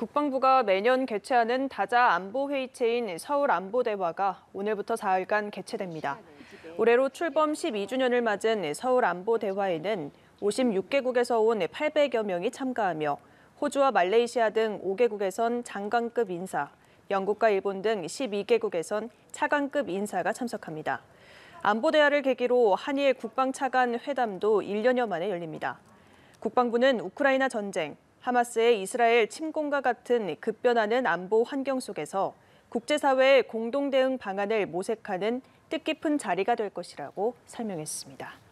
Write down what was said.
국방부가 매년 개최하는 다자 안보회의체인 서울안보대화가 오늘부터 4일간 개최됩니다. 올해로 출범 12주년을 맞은 서울안보대화에는 56개국에서 온 800여 명이 참가하며 호주와 말레이시아 등 5개국에선 장관급 인사, 영국과 일본 등 12개국에선 차관급 인사가 참석합니다. 안보 대화를 계기로 한일 국방 차관 회담도 1년여 만에 열립니다. 국방부는 우크라이나 전쟁, 하마스의 이스라엘 침공과 같은 급변하는 안보 환경 속에서 국제사회의 공동 대응 방안을 모색하는 뜻깊은 자리가 될 것이라고 설명했습니다.